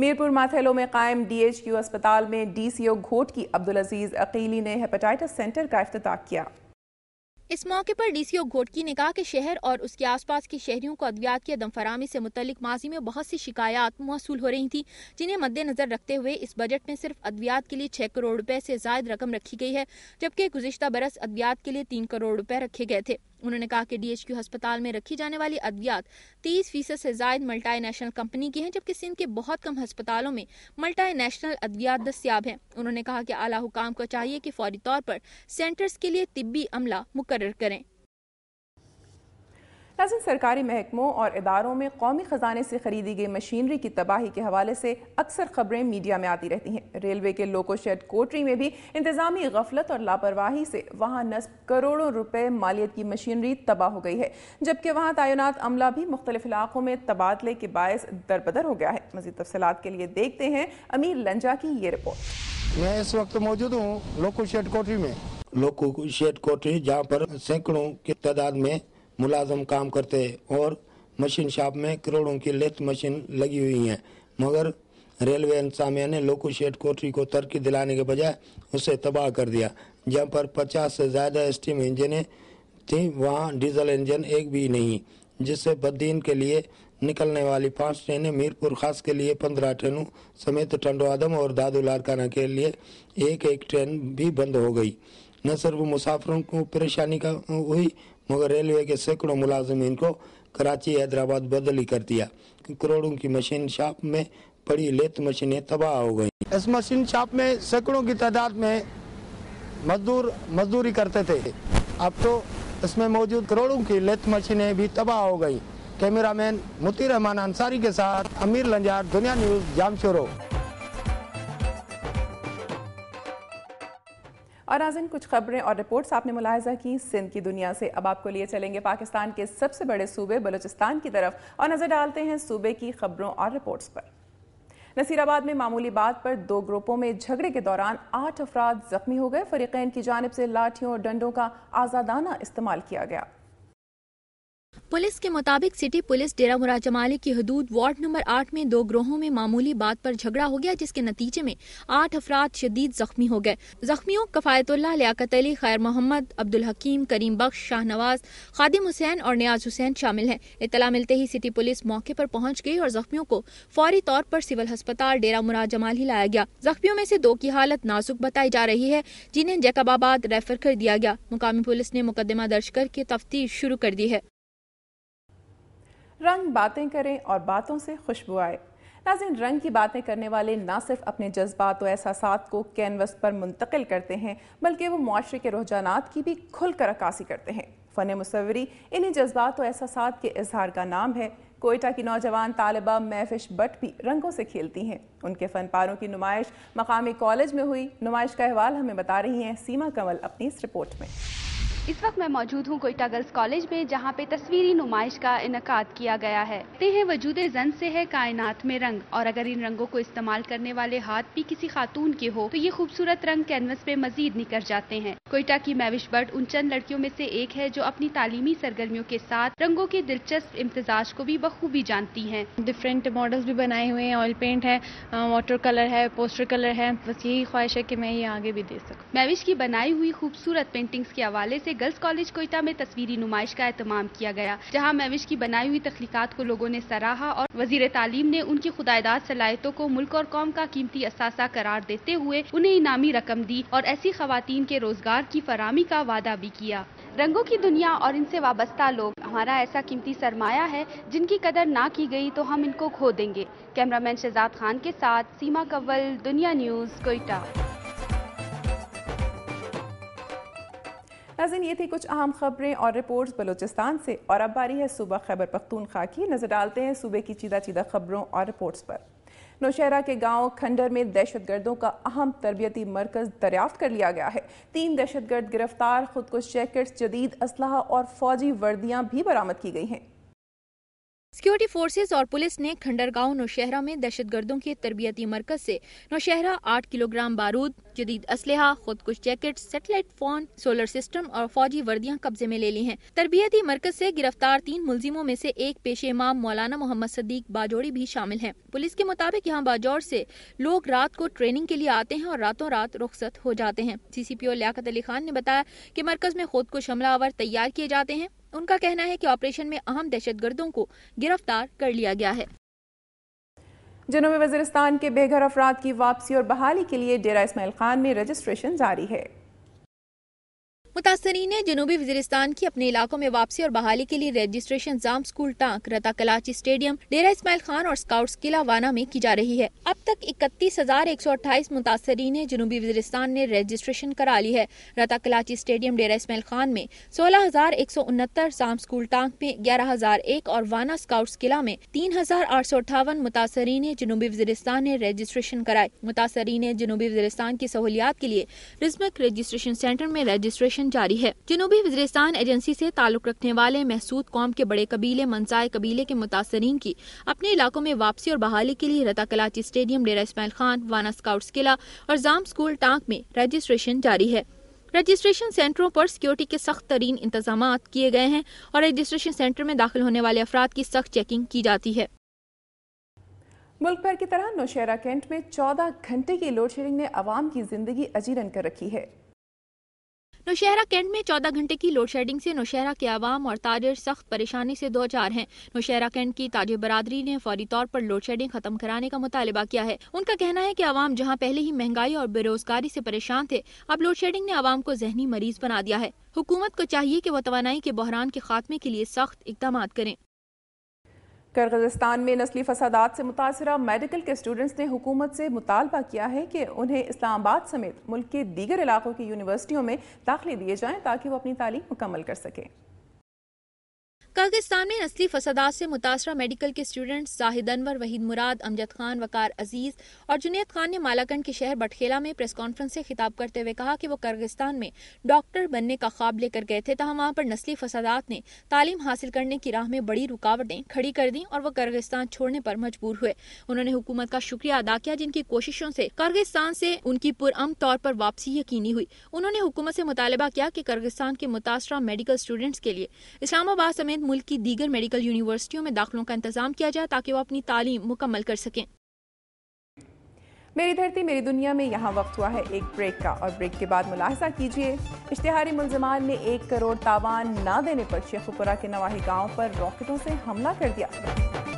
मीरपुर माथेलो में कायम डीएचक्यू अस्पताल में डीसीओ घोट की अब्दुल अजीज अकीली ने हेपेटाइटिस सेंटर का अफ्ताह किया इस मौके पर डीसीओ घोटकी ने कहा कि शहर और उसके आसपास के शहरियों को अद्वियात की अदम फरहमी से मुतलिक माजी में बहुत सी शिकायत मौसू हो रही थी जिन्हें मद्देनजर रखते हुए इस बजट में सिर्फ अद्वियात के लिए छह करोड़ रुपए से जायद रकम रखी गई है जबकि गुजशत बरस अद्वियात के लिए तीन करोड़ रुपए रखे गए थे उन्होंने कहा कि डीएचक्यू अस्पताल में रखी जाने वाली अद्वियात तीस फीसद से जायद मल्टाई नेशनल कंपनी की हैं जबकि सिंध के बहुत कम अस्पतालों में मल्टाई नेशनल अद्वियात दस्तियाब है उन्होंने कहा कि आला हुकाम को चाहिए कि फौरी तौर पर सेंटर्स के लिए तिब्बी अमला मुकर मुकर करें नाजिन सरकारी महकमों और इदारों में कौमी ख़जाने से ख़रीदी गई मशीनरी की तबाही के हवाले से अक्सर खबरें मीडिया में आती रहती हैं रेलवे के लोको शेड कोटरी में भी इंतज़ामी गफलत और लापरवाही से वहाँ नस्ब करोड़ों रुपए मालियत की मशीनरी तबाह हो गई है जबकि वहाँ तैनात अमला भी मुख्तलिफ इलाकों में तबादले के बायस दरबदर हो गया है मजीद तफसलत के लिए देखते हैं अमीर लंजा की ये रिपोर्ट मैं इस वक्त मौजूद हूँ लोको शेड कोटरी में लोगों को शेड कोटरी जहाँ पर सैकड़ों की तादाद में मुलाजम काम करते हैं और मशीन शॉप में करोड़ों की लेथ मशीन लगी हुई हैं मगर रेलवे इंसामिया ने लोको शेड कोटरी को तरक्की दिलाने के बजाय उसे तबाह कर दिया जहाँ पर पचास से ज़्यादा स्टीम इंजने थी वहाँ डीजल इंजन एक भी नहीं जिससे बद्दीन के लिए निकलने वाली पांच ट्रेनें मीरपुर खास के लिए पंद्रह ट्रेनों समेत टंडो आदम और दादू लारकाना के लिए एक एक ट्रेन भी बंद हो गई न सिर्फ मुसाफरों को परेशानी का हुई मगर रेलवे के सैकड़ों मुलाजमीन को कराची हैदराबाद बदली कर दिया करोड़ों की मशीन शॉप में पड़ी लेत मशीनें तबाह हो गई इस मशीन शॉप में सैकड़ों की तादाद में मजदूर मजदूरी करते थे अब तो इसमें मौजूद करोड़ों की लेत मशीनें भी तबाह हो गई कैमरामैन मुती रहमान अंसारी के साथ अमीर लंजार दुनिया न्यूज़ जामशोरो और नाजिन कुछ खबरें और रिपोर्ट्स आपने मुलायजा की सिंध की दुनिया से अब आपको लिए चलेंगे पाकिस्तान के सबसे बड़े सूबे बलोचिस्तान की तरफ और नज़र डालते हैं सूबे की खबरों और रिपोर्ट्स पर नसीराबाद में मामूली बात पर दो ग्रुपों में झगड़े के दौरान आठ अफराद जख्मी हो गए फरीकैन की जानब से लाठियों और डंडों का आज़ादाना इस्तेमाल किया गया पुलिस के मुताबिक सिटी पुलिस डेरा जमाली की हदूद वार्ड नंबर आठ में दो ग्रोहों में मामूली बात पर झगड़ा हो गया जिसके नतीजे में आठ अफराद शदीद जख्मी हो गए जख्मियों कफायतुल्ला लियाकत अली खैर मोहम्मद अब्दुल हकीम करीम बख्श शाहनवाज खादिम हुसैन और न्याज हुसैन शामिल हैं इतला मिलते ही सिटी पुलिस मौके पर पहुंच गई और जख्मियों को फौरी तौर पर सिविल अस्पताल डेरा जमाली लाया गया जख्मियों में से दो की हालत नाजुक बताई जा रही है जिन्हें जैकबाबाद रेफर कर दिया गया मुकामी पुलिस ने मुकदमा दर्ज करके तफ्तीश शुरू कर दी है रंग बातें करें और बातों से खुशबू आए नाजिन रंग की बातें करने वाले ना सिर्फ अपने जज्बात और एहसास को कैनवस पर मुंतकिल करते हैं बल्कि वो माशरे के रुझाना की भी खुल कर अक्सी करते हैं फ़न मसवरी इन्हीं जज्बात और एहसास के इजहार का नाम है कोयटा की नौजवान तालबा महफिश बट भी रंगों से खेलती हैं उनके फन पारों की नुमाइश मकामी कॉलेज में हुई नुमाइश का अहवाल हमें बता रही हैं सीमा कंवल अपनी इस रिपोर्ट में इस वक्त मैं मौजूद हूँ कोयटा गर्ल्स कॉलेज में जहाँ पे तस्वीरी नुमाइश का इनका किया गया है ते हैं वजूद जन से है कायनात में रंग और अगर इन रंगों को इस्तेमाल करने वाले हाथ भी किसी खातून के हो तो ये खूबसूरत रंग कैनवस पे मजीद निकल जाते हैं कोयटा की मैविश बर्ड उन चंद लड़कियों में से एक है जो अपनी तालीमी सरगर्मियों के साथ रंगों के दिलचस्प इम्तजाज को भी बखूबी जानती है डिफरेंट मॉडल्स भी बनाए हुए हैं ऑयल पेंट है वाटर कलर है पोस्टर कलर है बस यही ख्वाहिश है की मैं ये आगे भी दे सकूँ मैविश की बनाई हुई खूबसूरत पेंटिंग्स के हवाले ऐसी गर्ल्स कॉलेज कोयटा में तस्वीरी नुमाइश का एहतमाम किया गया जहाँ मैविश की बनाई हुई तख्लीकत को लोगों ने सराहा और वजीर तालीम ने उनकी खुदादाद सलाहितों को मुल्क और कौम का कीमती असासा करार देते हुए उन्हें इनामी रकम दी और ऐसी खातन के रोजगार की फरहमी का वादा भी किया रंगों की दुनिया और इनसे वाबस्ता लोग हमारा ऐसा कीमती सरमाया है जिनकी कदर ना की गई तो हम इनको खो देंगे कैमरामैन शहजाद खान के साथ सीमा कंवल दुनिया न्यूज़ कोयटा नाजिन ये थी कुछ अहम खबरें और रिपोर्ट्स बलोचिस्तान से और अब बारी है सुबह खैबर पख्तूनख्वा की नज़र डालते हैं सूबे की चीदा चीदा खबरों और रिपोर्ट्स पर नौशहरा के गांव खंडर में दहशत गर्दों का अहम तरबियती मरकज दरियाफ्त कर लिया गया है तीन दहशत गर्द गिरफ्तार खुदकुश जैकेट्स जदीद असलाह और फौजी वर्दियाँ भी बरामद की गई हैं सिक्योरिटी फोर्सेस और पुलिस ने खंडरगांव नौशहरा में दहशतगर्दों के तरबियती मरकज से नौशहरा आठ किलोग्राम बारूद जदीद असलहा खुदकुश jacket satellite phone solar system और फौजी वर्दियां कब्जे में ले ली हैं तरबियती मरकज से गिरफ्तार तीन मुलजिमों में से एक पेशे इमाम मौलाना मोहम्मद सदीक बाजोड़ी भी शामिल हैं पुलिस के मुताबिक यहाँ बाजौर से लोग रात को ट्रेनिंग के लिए आते हैं और रातों रात रुखसत हो जाते हैं C C P O Liaquat Ali Khan ने बताया की मरकज में खुदकुश हमलावर तैयार किए जाते हैं उनका कहना है कि ऑपरेशन में अहम दहशतगर्दों को गिरफ्तार कर लिया गया है जनूबी वजरस्तान के बेघर अफराद की वापसी और बहाली के लिए डेरा इसमाइल खान में रजिस्ट्रेशन जारी है मुतासरी ने जनूबी वजरिस्तान की अपने इलाकों में वापसी और बहाली के लिए रजिस्ट्रेशन जाम स्कूल टांक रता कलाची स्टेडियम डेरा इसमाइल खान और स्काउट्स किला वाना में की जा रही है अब तक इकतीस हजार एक सौ अट्ठाईस ने जनूबी वजरिस्तान ने रजिस्ट्रेशन करा ली है रता कलाची स्टेडियम डेरा इसमाइल खान में सोलह हजार एक सौ उनहत्तर जाम स्कूल टांक में ग्यारह हजार एक और वाना स्काउट किला में तीन हजार आठ सौ अठावन ने जनूबी वजरिस्तान ने रजिस्ट्रेशन कराए ने जनूबी वजरिस्तान की सहूलियात के लिए रिस्मक रजिस्ट्रेशन सेंटर में रजिस्ट्रेशन अभियान जारी है जनूबी वजरिस्तान एजेंसी से ताल्लुक रखने वाले महसूद कौम के बड़े कबीले मनसाए कबीले के मुतासरीन की अपने इलाकों में वापसी और बहाली के लिए रता कलाची स्टेडियम डेरा इसमाइल खान वाना स्काउट्स किला और जाम स्कूल टांक में रजिस्ट्रेशन जारी है रजिस्ट्रेशन सेंटरों पर सिक्योरिटी के सख्त तरीन इंतजाम किए गए हैं और रजिस्ट्रेशन सेंटर में दाखिल होने वाले अफराद की सख्त चेकिंग की जाती है मुल्क भर की तरह नौशहरा कैंट में 14 घंटे की लोड शेडिंग ने आवाम की जिंदगी अजीरन कर रखी है नौशहरा कैंट में चौदह घंटे की लोड शेडिंग से नौशहरा के आवाम और ताजर सख्त परेशानी से दो चार है नौशहरा कैंट की ताजर बरदरी ने फौरी तौर पर लोड शेडिंग खत्म कराने का मुतालबा किया है उनका कहना है की आवाम जहाँ पहले ही महंगाई और बेरोजगारी से परेशान थे अब लोड शेडिंग ने आवाम को जहनी मरीज बना दिया है हुकूमत को चाहिए की वो तो के बहरान के खात्मे के लिए सख्त इकदाम करें करगजस्तान में नस्ली फसाद से मुतासर मेडिकल के स्टूडेंट्स ने हुकूमत से मुतालबा किया है कि उन्हें इस्लामाबाद समेत मुल्क के दीगर इलाकों की यूनिवर्सिटियों में दाखिले दिए जाएँ ताकि वो अपनी तालीम मुकम्मल कर सकें कर्गिस्तान में नस्ली फसादात से मुतासर मेडिकल के स्टूडेंट्स जाहिद अनवर वहीद मुराद अमजद खान वकार अजीज और जुनेद खान ने मालाकंड के शहर बटखेला में प्रेस कॉन्फ्रेंस से खिताब करते हुए कहा कि वो कर्गिस्तान में डॉक्टर बनने का ख्वाब लेकर गए थे तहम वहाँ पर नस्ली फसादात ने तालीम हासिल करने की राह में बड़ी रुकावटें खड़ी कर दी और वह कर्गिस्तान छोड़ने पर मजबूर हुए उन्होंने हुकूमत का शुक्रिया अदा किया जिनकी कोशिशों से कर्गिस्तान से उनकी पुरम तौर पर वापसी यकीनी हुई उन्होंने हुकूमत से मुतालबा किया कि कर्गिस्तान के मुतासर मेडिकल स्टूडेंट्स के लिए इस्लामाबाद समेत मुल्क की दीगर मेडिकल यूनिवर्सिटियों में दाखिलों का इंतजाम किया जाए ताकि वो अपनी तालीम मुकम्मल कर सकें मेरी धरती मेरी दुनिया में यहाँ वक्त हुआ है एक ब्रेक का और ब्रेक के बाद मुलाहजा कीजिए इश्तहारी मुलजमान ने एक करोड़ तावान ना देने पर शेखपुरा के नवाही गाँव पर रॉकेटों से हमला कर दिया